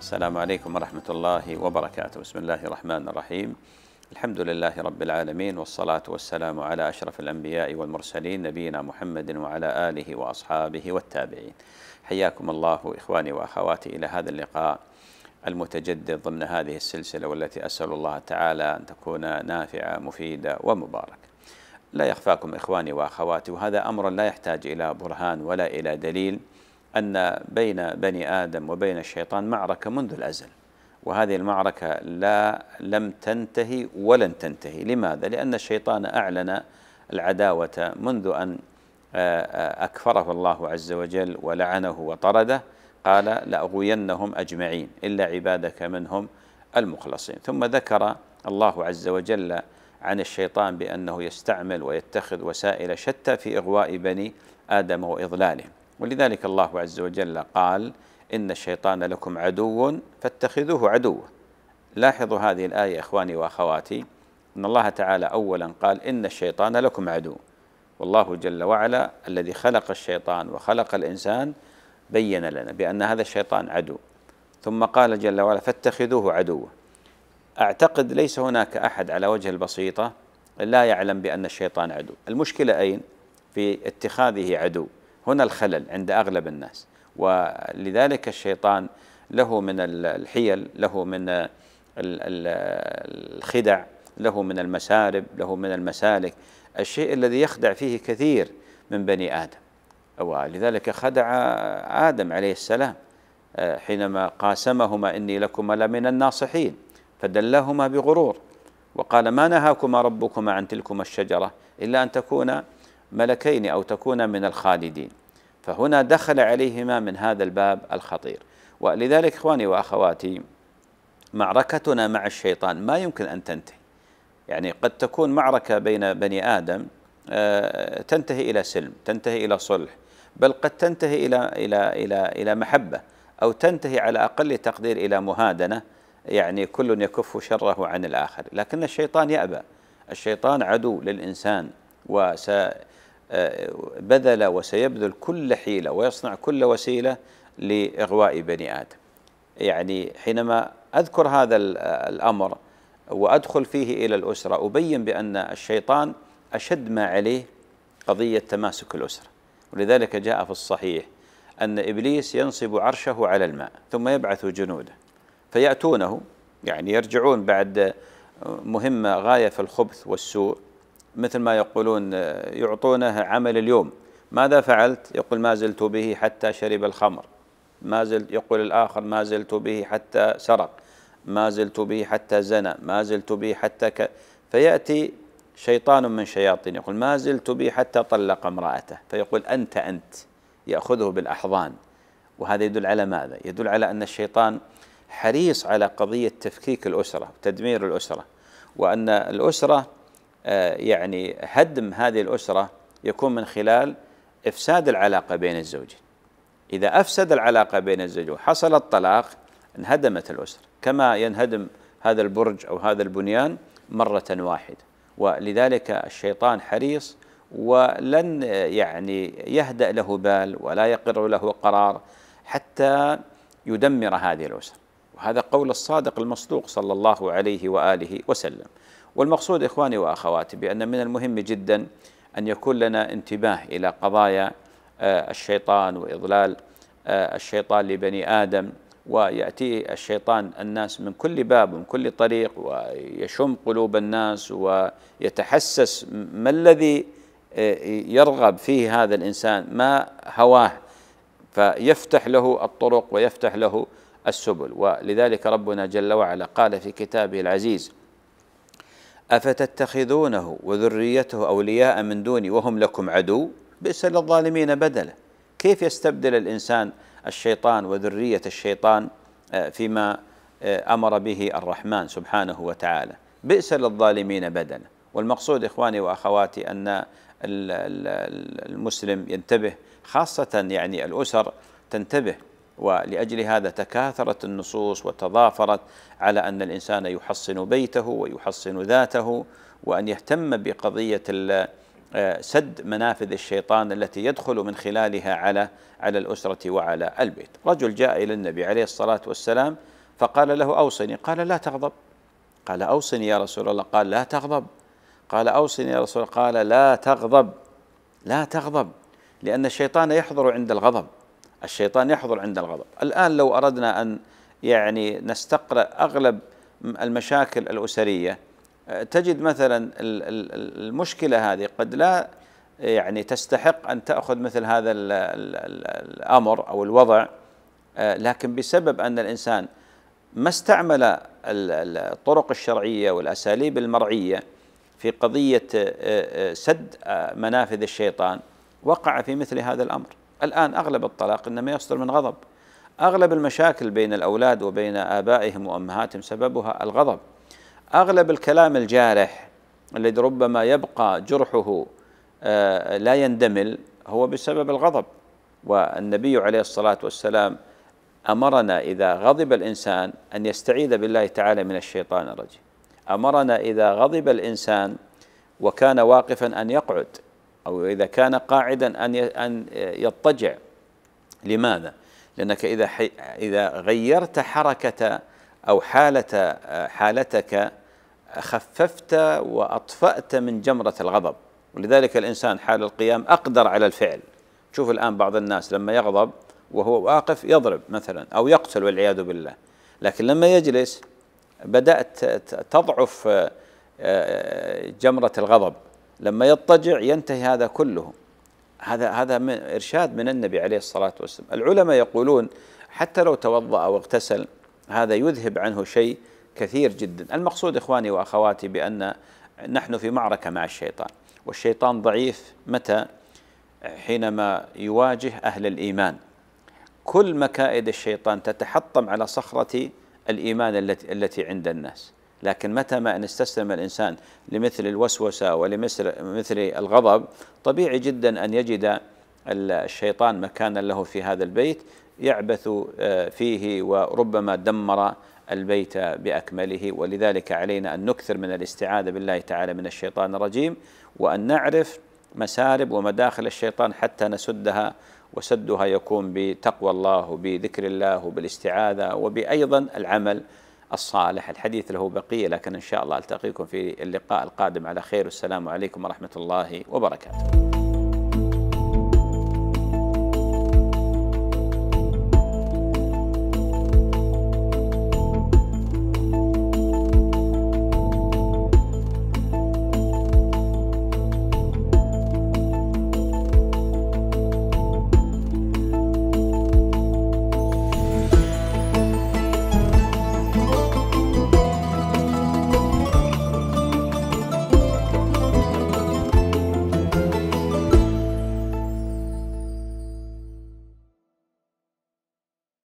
السلام عليكم ورحمة الله وبركاته بسم الله الرحمن الرحيم الحمد لله رب العالمين والصلاة والسلام على أشرف الأنبياء والمرسلين نبينا محمد وعلى آله وأصحابه والتابعين حياكم الله إخواني وأخواتي إلى هذا اللقاء المتجدد ضمن هذه السلسلة والتي أسأل الله تعالى أن تكون نافعة مفيدة ومباركة لا يخفاكم إخواني وأخواتي وهذا أمر لا يحتاج إلى برهان ولا إلى دليل أن بين بني آدم وبين الشيطان معركة منذ الأزل وهذه المعركة لا لم تنتهي ولن تنتهي لماذا؟ لأن الشيطان أعلن العداوة منذ أن آه، آه، أكفره الله عز وجل ولعنه وطرده قال لأغوينهم أجمعين إلا عبادك منهم المخلصين ثم ذكر الله عز وجل عن الشيطان بأنه يستعمل ويتخذ وسائل شتى في إغواء بني آدم وإضلالهم ولذلك الله عز وجل قال إن الشيطان لكم عدو فاتخذوه عدوا لاحظوا هذه الآية إخواني وأخواتي أن الله تعالى أولا قال إن الشيطان لكم عدو والله جل وعلا الذي خلق الشيطان وخلق الإنسان بين لنا بأن هذا الشيطان عدو ثم قال جل وعلا فاتخذوه عدوا أعتقد ليس هناك أحد على وجه البسيطة لا يعلم بأن الشيطان عدو المشكلة أين؟ في اتخاذه عدو هنا الخلل عند أغلب الناس ولذلك الشيطان له من الحيل له من الخدع له من المسارب له من المسالك الشيء الذي يخدع فيه كثير من بني آدم ولذلك خدع آدم عليه السلام آه، حينما قاسمهما إني لكما لمن الناصحين فدلهما بغرور وقال ما نهاكما ربكما عن تلكما الشجرة إلا أن تكونا ملكين أو تكونا من الخالدين فهنا دخل عليهما من هذا الباب الخطير ولذلك إخواني وأخواتي معركتنا مع الشيطان ما يمكن أن تنتهي يعني قد تكون معركة بين بني آدم آه، تنتهي إلى سلم تنتهي إلى صلح بل قد تنتهي إلى إلى إلى إلى محبة أو تنتهي على أقل تقدير إلى مهادنة يعني كل يكف شره عن الآخر لكن الشيطان يأبى الشيطان عدو للإنسان وسبذل آه، وسيبذل كل حيلة ويصنع كل وسيلة لإغواء بني آدم يعني حينما أذكر هذا الأمر وأدخل فيه إلى الأسرة أبين بأن الشيطان أشد ما عليه قضية تماسك الأسرة ولذلك جاء في الصحيح أن إبليس ينصب عرشه على الماء ثم يبعث جنوده فيأتونه يعني يرجعون بعد مهمة غاية في الخبث والسوء مثل ما يقولون يعطونه عمل اليوم ماذا فعلت؟ يقول ما زلت به حتى شرب الخمر ما زلت يقول الآخر ما زلت به حتى سرق ما زلت به حتى زنى ما زلت به حتى ك... فيأتي شيطان من شياطين يقول ما زلت به حتى طلق امرأته فيقول أنت أنت يأخذه بالأحضان وهذا يدل على ماذا؟ يدل على أن الشيطان حريص على قضية تفكيك الأسرة تدمير الأسرة وأن الأسرة آه، يعني هدم هذه الأسرة يكون من خلال إفساد العلاقة بين الزوجين إذا أفسد العلاقة بين الزوجين وحصل الطلاق انهدمت الأسرة كما ينهدم هذا البرج أو هذا البنيان مرة واحدة ولذلك الشيطان حريص ولن يعني يهدأ له بال ولا يقر له قرار حتى يدمر هذه الأسرة وهذا قول الصادق المصدوق صلى الله عليه وآله وسلم والمقصود إخواني وأخواتي بأن من المهم جدا أن يكون لنا انتباه إلى قضايا آه، الشيطان وإضلال آه، الشيطان لبني آدم ويأتي الشيطان الناس من كل باب ومن كل طريق ويشم قلوب الناس ويتحسس ما الذي آه، يرغب فيه هذا الإنسان ما هواه فيفتح له الطرق ويفتح له السبل ولذلك ربنا جل وعلا قال في كتابه العزيز أفتتخذونه وذريته أولياء من دوني وهم لكم عدو بئس للظالمين بدلا كيف يستبدل الإنسان الشيطان وذرية الشيطان آه، فيما آه، أمر به الرحمن سبحانه وتعالى بئس للظالمين بدلا والمقصود إخواني وأخواتي أن المسلم ينتبه خاصة يعني الأسر تنتبه ولأجل هذا تكاثرت النصوص وتضافرت على أن الإنسان يحصن بيته ويحصن ذاته وأن يهتم بقضية آه، سد منافذ الشيطان التي يدخل من خلالها على على الأسرة وعلى البيت رجل جاء إلى النبي عليه الصلاة والسلام فقال له أوصني قال لا تغضب قال أوصني يا رسول الله قال لا تغضب قال أوصني يا رسول الله قال لا تغضب لا تغضب لأن الشيطان يحضر عند الغضب الشيطان يحضر عند الغضب الآن لو أردنا أن يعني نستقرأ أغلب المشاكل الأسرية تجد مثلا المشكلة هذه قد لا يعني تستحق أن تأخذ مثل هذا الأمر أو الوضع لكن بسبب أن الإنسان ما استعمل الطرق الشرعية والأساليب المرعية في قضية آه، آه، سد آه، منافذ الشيطان وقع في مثل هذا الأمر الآن أغلب الطلاق إنما يصدر من غضب أغلب المشاكل بين الأولاد وبين آبائهم وأمهاتهم سببها الغضب أغلب الكلام الجارح الذي ربما يبقى جرحه آه، لا يندمل هو بسبب الغضب والنبي عليه الصلاة والسلام أمرنا إذا غضب الإنسان أن يستعيذ بالله تعالى من الشيطان الرجيم أمرنا إذا غضب الإنسان وكان واقفا أن يقعد أو إذا كان قاعدا أن أن يضطجع لماذا؟ لأنك إذا إذا غيرت حركة أو حالة حالتك خففت وأطفأت من جمرة الغضب ولذلك الإنسان حال القيام أقدر على الفعل شوف الآن بعض الناس لما يغضب وهو واقف يضرب مثلا أو يقتل والعياذ بالله لكن لما يجلس بدأت تضعف آه، آه، جمرة الغضب لما يضطجع ينتهي هذا كله هذا هذا من ارشاد من النبي عليه الصلاه والسلام، العلماء يقولون حتى لو توضا واغتسل هذا يذهب عنه شيء كثير جدا، المقصود اخواني واخواتي بان نحن في معركه مع الشيطان، والشيطان ضعيف متى؟ حينما يواجه اهل الايمان. كل مكائد الشيطان تتحطم على صخره الايمان التي التي عند الناس. لكن متى ما أن استسلم الإنسان لمثل الوسوسة ولمثل مثل الغضب طبيعي جدا أن يجد الشيطان مكانا له في هذا البيت يعبث آه، فيه وربما دمر البيت باكمله ولذلك علينا ان نكثر من الاستعاذه بالله تعالى من الشيطان الرجيم وان نعرف مسارب ومداخل الشيطان حتى نسدها وسدها يكون بتقوى الله بذكر الله وبالاستعاذه وبايضا العمل الصالح الحديث له بقية لكن إن شاء الله ألتقيكم في اللقاء القادم على خير والسلام عليكم ورحمة الله وبركاته